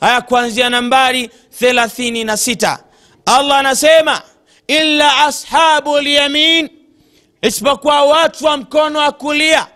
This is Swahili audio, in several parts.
haya kuanzia nambari 36 allah anasema illa ashabu lyamin isipokuwa watu wa mkono wa kulia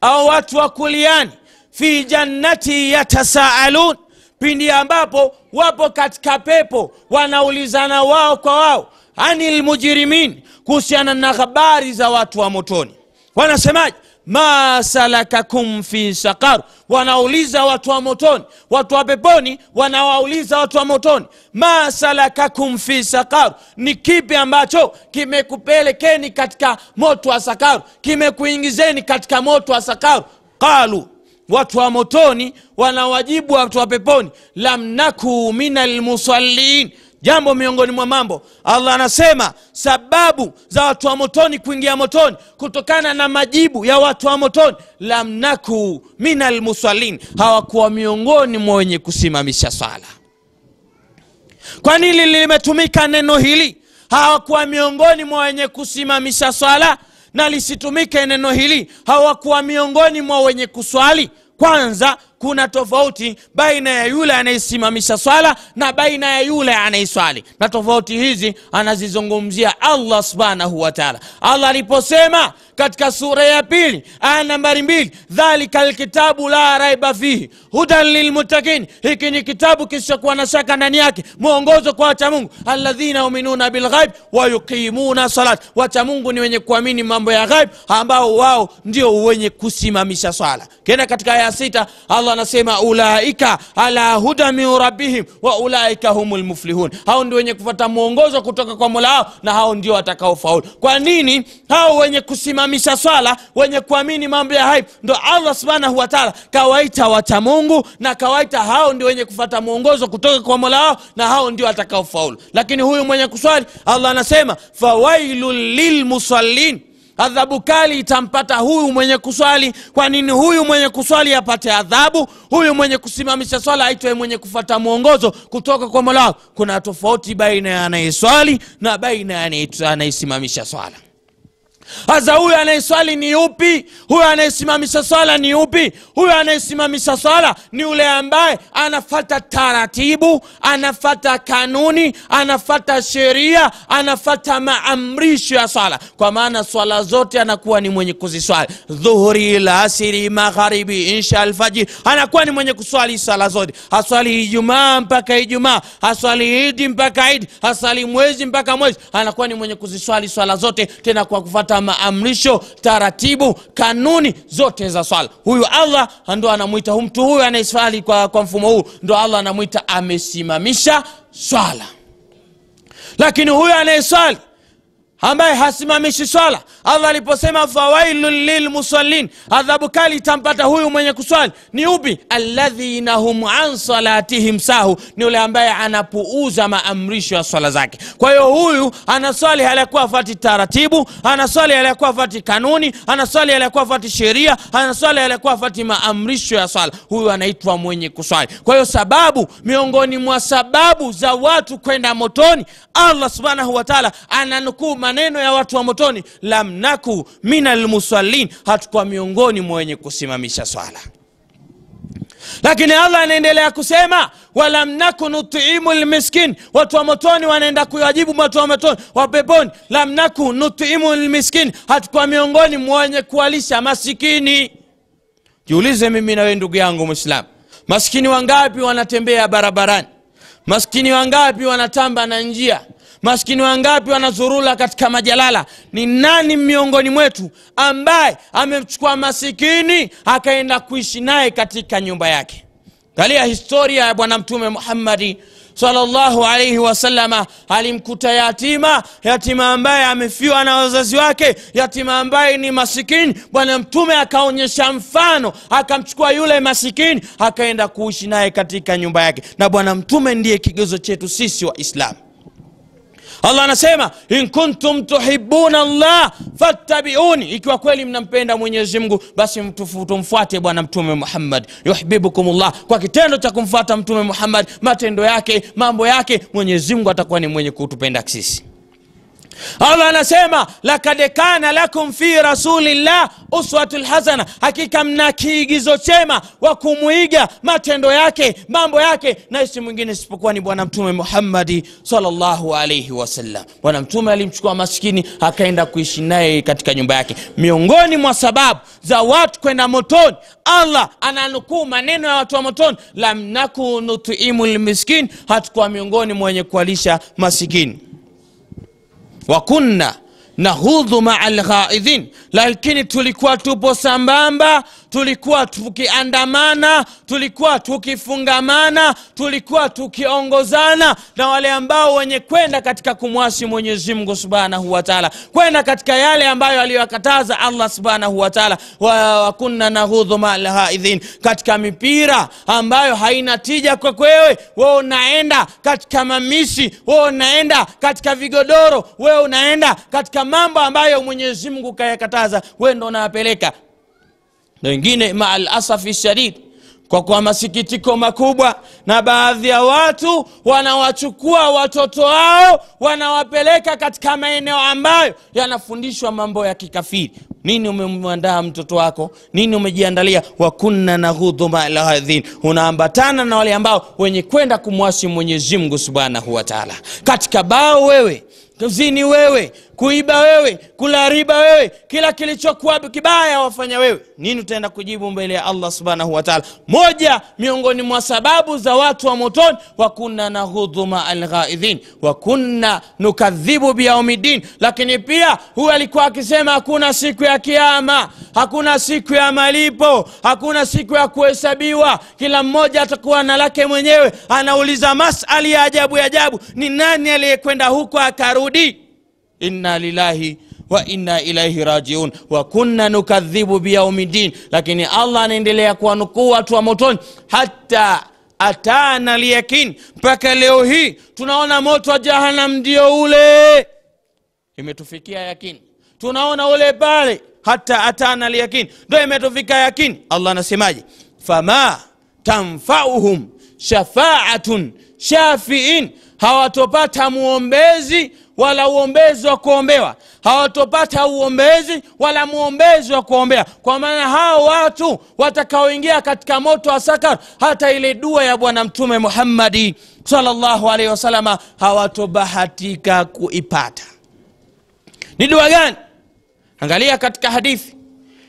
au watu wa kuliani fi jannati yatasaalun pindi ambapo wapo katika pepo wanaulizana wao kwa wao anil mujrimin kuhusiana na habari za watu wa motoni wanasemaje ma salakakum fi saqar, wanauliza watu wa motoni. Watu wa peponi wanawauliza watu wa motoni, ma salakakum fi saqar, ni kipi ambacho kimekupelekeni katika moto wa sakaru, kimekuingizeni katika moto wa sakaru? Qalu, watu wa motoni wanawajibu watu wa peponi, lam naku minal musallin jambo miongoni mwa mambo allah anasema sababu za watu wa motoni kuingia motoni kutokana na majibu ya watu wa motoni lamnaku min almusalin hawakuwa miongoni mwa wenye kusimamisha swala kwa nini limetumika neno hili hawakuwa miongoni mwa wenye kusimamisha swala na lisitumike neno hili hawakuwa miongoni mwa wenye kuswali kwanza kuna tofauti baina ya yule anayesimamisha swala na baina ya yule anayeswali, na tofauti hizi anazizungumzia Allah subhanahu wa taala. Allah aliposema katika sura ya pili aya nambari mbili dhalika lkitabu la raiba fihi hudan lilmutakin hiki ni kitabu kisichokuwa na shaka ndani yake mwongozo kwa wachamungu aladhina yuminuna bilghaib wayuqimuna salat wachamungu ni wenye kuamini mambo ya ghaib ambao wao ndio wenye kusimamisha swala kenda katika aya sita allah anasema ulaika ala huda min rabbihim wa ulaika humul muflihun hao ndio wenye kufata mwongozo kutoka kwa mola wao na hao ndio watakaofaulu kwa nini hao wenye kusimamisha kusimamisha swala, wenye kuamini mambo ya haib, ndo Allah subhanahu wataala kawaita wacha Mungu na kawaita hao ndio wenye kufata mwongozo kutoka kwa mola wao, na hao ndio atakaofaulu. Lakini huyu mwenye kuswali, Allah anasema fawailul lilmusallin adhabu kali itampata huyu mwenye kuswali. Kwa nini huyu mwenye kuswali apate adhabu? Huyu mwenye kusimamisha swala aitwe mwenye kufata mwongozo kutoka kwa Mola. Kuna tofauti baina ya anayeswali na baina ya anayesimamisha swala. Hasa huyu anayeswali ni upi? Huyu anayesimamisha swala ni upi? Huyu anayesimamisha swala ni ule ambaye anafata taratibu, anafata kanuni, anafata sheria, anafata maamrisho ya swala, kwa maana swala zote anakuwa ni mwenye kuziswali: dhuhuri, lasiri, magharibi, insha, alfajiri, anakuwa ni mwenye kuswali swala zote. Haswali Ijumaa mpaka Ijumaa, haswali Idi mpaka Idi, haswali mwezi mpaka mwezi, anakuwa ni mwenye kuziswali swala zote, tena kwa kufata katika maamrisho, taratibu, kanuni zote za swala. Huyu Allah ndo anamwita mtu huyu anayeswali kwa, kwa mfumo huu ndo Allah anamwita amesimamisha swala, lakini huyu anayeswali ambaye hasimamishi swala. Allah aliposema fawailun lilmusalin adhabu kali itampata huyu mwenye kuswali. Ni upi? aladhina hum an salatihim sahu, ni yule ambaye anapuuza maamrisho ya swala zake. Kwa hiyo huyu anaswali aliyakuwa afati taratibu, anaswali aliyakuwa afati kanuni, anaswali aliyakuwa afati sheria, anaswali aliyakuwa afati maamrisho ya swala. Huyu anaitwa mwenye kuswali. Kwa hiyo sababu, miongoni mwa sababu za watu kwenda motoni, Allah subhanahu wataala ananukuu maneno ya watu wa motoni, lamnaku min minal hatukuwa miongoni mwa wenye kusimamisha swala. Lakini Allah anaendelea kusema walamnaku nutimu lmiskin, watu wa motoni wanaenda kuwajibu watu wamotoni wapeponi lamnaku nutimu lmiskin, hatukuwa miongoni mwa wenye kuwalisha masikini. Jiulize mimi nawe ndugu yangu Muislamu, maskini wangapi wanatembea barabarani? maskini wangapi wanatamba na njia? Maskini wangapi wanazurula katika majalala? Ni nani miongoni mwetu ambaye amemchukua masikini akaenda kuishi naye katika nyumba yake? Angalia historia ya Bwana Mtume Muhammadi salllahu alaihi wasalama alimkuta yatima, yatima ambaye amefiwa na wazazi wake, yatima ambaye ni masikini. Bwana Mtume akaonyesha mfano, akamchukua yule masikini akaenda kuishi naye katika nyumba yake, na Bwana Mtume ndiye kigezo chetu sisi Waislamu allah anasema in kuntum tuhibuna llah fattabiuni ikiwa kweli mnampenda mwenyezi mungu basi tumfuate bwana mtume muhammad yuhbibukum llah kwa kitendo cha kumfuata mtume muhammad matendo yake mambo yake mwenyezi mungu atakuwa ni mwenye kutupenda sisi Allah anasema lakad kana lakum fi rasulillah uswatul hasana, hakika mna kiigizo chema wa kumwiga matendo yake mambo yake na isi mwingine isipokuwa ni Bwana Mtume Muhammadi sallallahu alaihi wasallam. Bwana Mtume alimchukua maskini akaenda kuishi naye katika nyumba yake. Miongoni mwa sababu za watu kwenda motoni, Allah ananukuu maneno ya watu wa motoni, lam naku lmiskin, hatukuwa miongoni mwenye kuwalisha masikini. وكنا nahudhu maa lghaidhin, lakini tulikuwa tupo sambamba, tulikuwa tukiandamana, tulikuwa tukifungamana, tulikuwa tukiongozana na wale ambao wenye kwenda katika kumwasi mwenyezimngu subhanahu wataala kwenda katika yale ambayo aliyoyakataza Allah subhanahu wataala wakunna nahudhu maa lghaidhin, katika mipira ambayo haina tija kwakwewe we wewe unaenda katika mamisi, wewe unaenda katika vigodoro, wewe unaenda katika mambo ambayo mwenyezi mungu kayakataza we ndo unayapeleka wengine maa lasafi shadid kwa kuwa masikitiko makubwa na baadhi ya watu wanawachukua watoto wao wanawapeleka katika maeneo ambayo yanafundishwa mambo ya kikafiri nini umemwandaa mtoto wako nini umejiandalia wakunna naghudhu malahadhin unaambatana na wale ambao wenye kwenda kumwasi mwenyezimngu subhanahu wataala katika bao wewe zini wewe kuiba wewe kula riba wewe kila kilichokuwa kibaya wafanya wewe nini utaenda kujibu mbele ya allah subhanahu wataala moja miongoni mwa sababu za watu wa motoni wakunna nahudhuma alghaidhin wakunna nukadhibu biyaumiddin lakini pia huyu alikuwa akisema hakuna siku ya kiama hakuna siku ya malipo hakuna siku ya kuhesabiwa kila mmoja atakuwa na lake mwenyewe anauliza masali ya ajabu ya ajabu ni nani aliyekwenda huko akarudi inna lillahi wa inna ilaihi rajiun wa kunna nukadhibu biyaumiddin. Lakini Allah anaendelea kuwanukuu watu wa motoni, hata atana alyaqin, mpaka leo hii tunaona moto wa Jahannam ndio ule, imetufikia yakini, tunaona ule pale, hata atana alyaqin, ndio imetufika yakini. Allah anasemaje? fama tanfauhum shafaatun shafiin, hawatopata muombezi wala uombezi wa kuombewa, hawatopata uombezi wala mwombezi wa kuombea. Kwa maana hao watu watakaoingia katika moto wa sakar, hata ile dua ya Bwana Mtume Muhammadi salllahu alaihi wasalama hawatobahatika kuipata. Ni dua gani? Angalia katika hadithi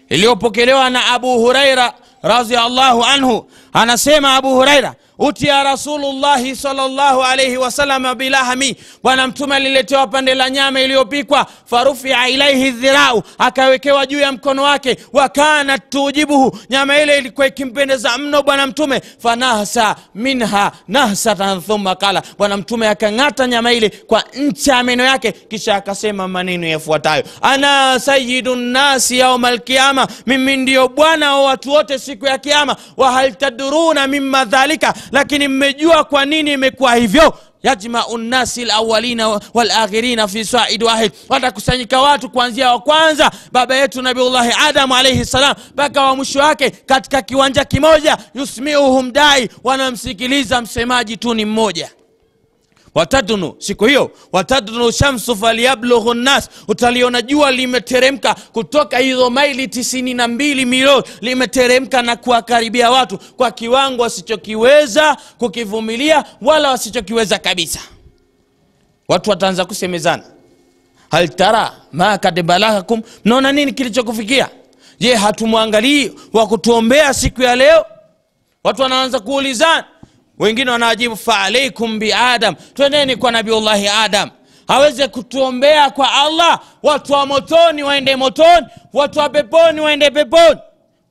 iliyopokelewa na Abu Huraira radiallahu anhu anasema Abu Huraira, utia Rasulullahi sallallahu alaihi wasallam bilahami, Bwana Mtume aliletewa pande la nyama iliyopikwa, farufia ilaihi dhirau, akawekewa juu ya mkono wake, wakana tujibuhu, nyama ile ilikuwa ikimpendeza mno Bwana Mtume, fanahsa minha nahsatan thumma kala, Bwana Mtume akang'ata nyama ile kwa ncha ya meno yake, kisha akasema maneno yafuatayo, ana sayidu nnasi yauma alkiyama, mimi ndio bwana wa watu wote siku ya Kiyama, wahal tadu tadhkuruna mimma dhalika, lakini mmejua kwa nini imekuwa hivyo yajmau nnasi lawalina walakhirina fi said wahid, watakusanyika watu kuanzia wa kwanza baba yetu Nabiullahi Adamu alaihi ssalam mpaka wa mwisho wake katika kiwanja kimoja. Yusmiuhum dai, wanamsikiliza msemaji tu ni mmoja watadunu siku hiyo watadunu shamsu faliablughu nnas, utaliona jua limeteremka kutoka hizo maili tisini na mbili milioni limeteremka na kuwakaribia watu kwa kiwango wasichokiweza kukivumilia wala wasichokiweza kabisa. Watu wataanza kusemezana, hal tara ma kad balaghakum, mnaona nini kilichokufikia? Je, hatumwangalii wa kutuombea siku ya leo? Watu wanaanza kuulizana wengine wanawajibu faalaikum biadam twendeni kwa nabiullahi adam aweze kutuombea kwa allah watu wa motoni waende motoni watu wa peponi waende peponi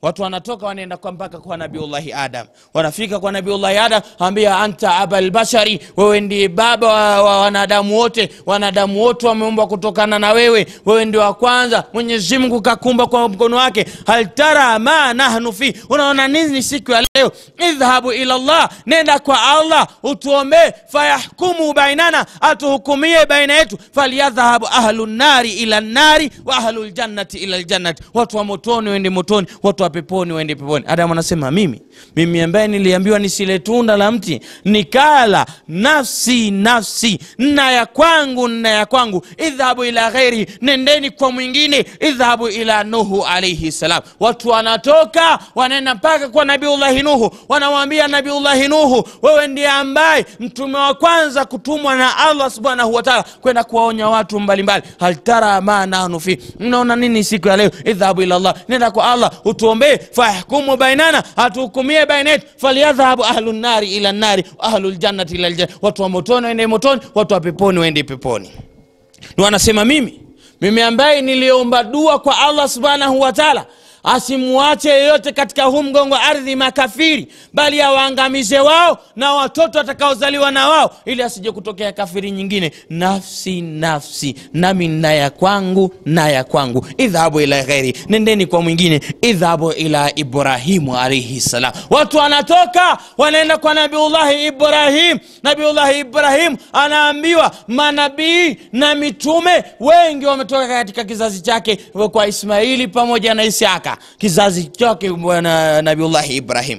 watu wanatoka wanaenda kwa mpaka kwa nabiullahi adam wanafika kwa nabiullahi adam ambia anta abalbashari wewe ndiye baba wa, wa wanadamu wote wanadamu wote wameumbwa kutokana na wewe wewe ndio wa kwanza mwenyezimngu kakumba kwa mkono wake hal tara ma nahnu fi unaona nini siku ya leo idhhabu ila llah nenda kwa allah utuombee fayahkumu bainana atuhukumie baina yetu falyadhhabu ahlu nnari ila nnari wa ahlu ljannati ila ljannati watu wa motoni wende motoni watu wa peponi waende peponi. Adamu anasema mimi mimi ambaye niliambiwa nisile tunda la mti nikala, nafsi nafsi, na ya kwangu na ya kwangu, idhabu ila ghairi, nendeni kwa mwingine, idhabu ila Nuhu alaihi salam. Watu wanatoka wanaenda mpaka kwa Nabiullahi Nuhu, wanamwambia Nabiullahi Nuhu, wewe ndiye ambaye mtume wa kwanza kutumwa na Allah subhanahu wataala kwenda kuwaonya watu mbalimbali. haltara ma nahnu fi, mnaona nini siku ya leo? Idhabu ila llah nenda kwa Allah utuombe tuombee, fayahkumu bainana, atuhukumie baina yetu. Falyadhhabu ahlu nnari ila nari wa ahlu ljannati ila ljanna, watu wa motoni waende motoni, watu wa peponi waende peponi. Ndio anasema mimi mimi ambaye niliomba dua kwa Allah subhanahu wataala asimwache yeyote katika huu mgongo wa ardhi makafiri, bali awaangamize wao na watoto watakaozaliwa na wao, ili asije kutokea kafiri nyingine. Nafsi nafsi, nami na ya kwangu na ya kwangu, idhabu ila gheri nendeni kwa mwingine. Idhabu ila Ibrahimu alaihi salam. Watu wanatoka wanaenda kwa Nabiullahi Ibrahim. Nabiullahi Ibrahim anaambiwa manabii na mitume wengi wametoka katika kizazi chake kwa Ismaili pamoja na Isaka kizazi chake bwana Nabiullahi Ibrahim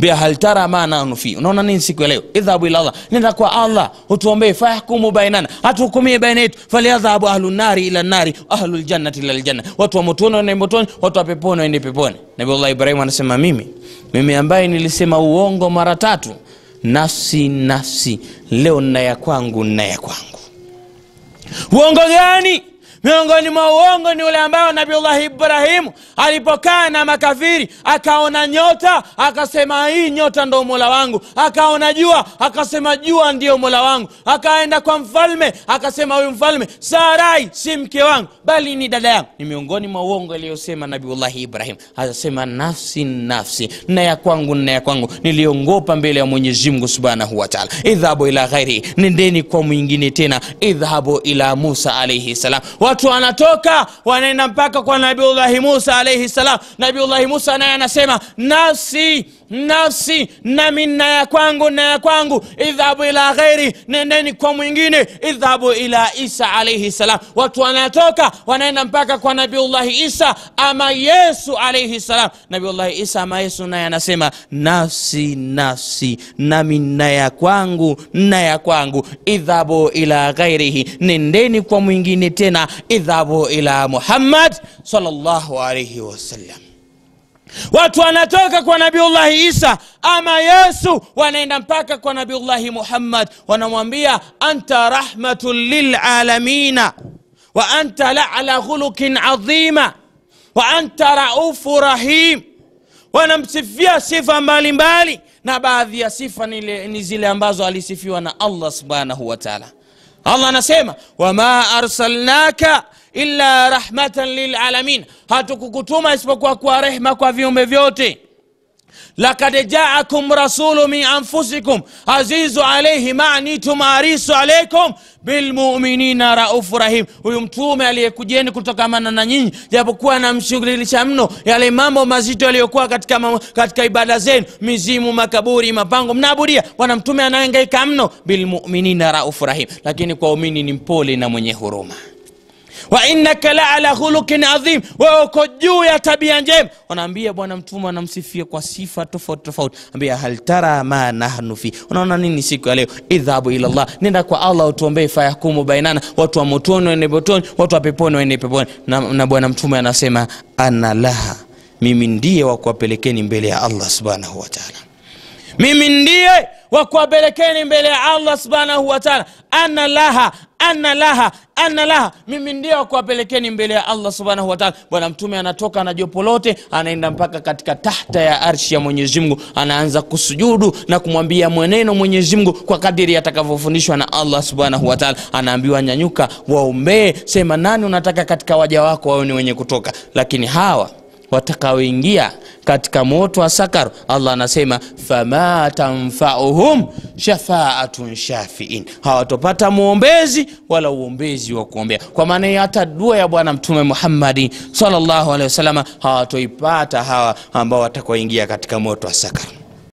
bihal tara ma nanu fi. Unaona nini siku ya leo? Idhabu ila Allah, nenda kwa Allah utuombee. Fayahkumu bainana, atuhukumie baina yetu. Falyadhhabu ahlu nari ila nari, ahlu ljannati ila ljanna, watu wamotoni motoni waende motoni, watu wapeponi waende peponi. Nabiullah Ibrahim anasema mimi mimi ambaye nilisema uongo mara tatu, nafsi nafsi, leo nna ya kwangu, nna ya kwangu. Uongo gani? Miongoni mwa uongo ni ule ambao Nabiullahi Ibrahimu alipokaa na makafiri akaona nyota, akasema hii nyota ndo mola wangu. Akaona jua, akasema jua ndio mola wangu. Akaenda kwa mfalme, akasema huyu mfalme, Sarai si mke wangu, bali ni dada yangu. Ni miongoni mwa uongo aliyosema Nabiullahi Ibrahim. Akasema nafsi nafsi, na ya kwangu na ya kwangu, niliongopa mbele ya mwenyezimgu subhanahu wataala Idhabu ila ghairihi nendeni kwa mwingine tena. Idhabu ila Musa alaihi salam watu wanatoka wanaenda mpaka kwa nabiullahi musa alaihi salam nabiullahi musa naye anasema nafsi nafsi nami na ya kwangu na ya kwangu idhabu ila ghairi nendeni kwa mwingine idhabu ila isa alaihi salam watu wanatoka wanaenda mpaka kwa nabiullahi isa ama yesu alaihi salam nabiullahi isa ama yesu naye anasema nafsi nafsi nami na ya kwangu na ya kwangu idhabu ila ghairihi nendeni kwa mwingine tena idhabu ila muhammad salllahu alaihi wasallam watu wanatoka kwa nabiullahi isa ama yesu wanaenda mpaka kwa nabiullahi muhammad wanamwambia anta rahmatun lilalamina wa anta lala ghulukin adhima wa anta raufu rahim wanamsifia sifa mbalimbali mbali. na baadhi ya sifa ni zile ambazo alisifiwa na allah subhanahu wa taala allah anasema wama arsalnaka illa rahmatan lilalamin hatukukutuma isipokuwa kuwa rehma kwa viumbe vyote lakad jaakum rasulu min anfusikum azizu alaihi manitum arisu alaikum bilmuminina raufu rahim, huyu mtume aliyekujeni kutokamana na nyinyi, japokuwa anamshughulisha mno yale mambo mazito yaliyokuwa katika, katika ibada zenu, mizimu, makaburi, mapango mnaabudia. Bwana Mtume anahangaika mno, bilmuminina raufu rahim, lakini kwa umini ni mpole na mwenye huruma wa innaka la ala khuluqin adhim, wewe uko juu ya tabia njema. Wanaambia bwana Mtume anamsifia kwa sifa tofauti tofauti, ambia hal tara ma nahnu fi, unaona nini siku ya leo? Idhabu ila Allah, nenda kwa Allah utuombee, fayakumu bainana, watu wa motoni waende motoni, watu wa peponi waende peponi. Na, na bwana Mtume anasema ana laha, mimi ndiye wa kuwapelekeni mbele ya Allah subhanahu wa ta'ala mimi ndiye wa kuwapelekeni mbele ya allah subhanahu wataala ana laha ana laha ana laha mimi ndiye wa kuwapelekeni mbele ya allah subhanahu wataala bwana mtume anatoka na jopo lote anaenda mpaka katika tahta ya arshi ya mwenyezi mungu anaanza kusujudu na kumwambia mweneno mwenyezi mungu kwa kadiri atakavyofundishwa na allah subhanahu wataala anaambiwa nyanyuka waombee sema nani unataka katika waja wako wawe ni wenye kutoka lakini hawa watakaoingia katika moto wa sakar allah anasema fama tanfauhum shafaatun shafiin hawatopata mwombezi wala uombezi wa kuombea kwa maana hata dua ya bwana mtume muhammadi salllahu alehi wasalama hawatoipata hawa ambao watakaoingia katika moto wa sakar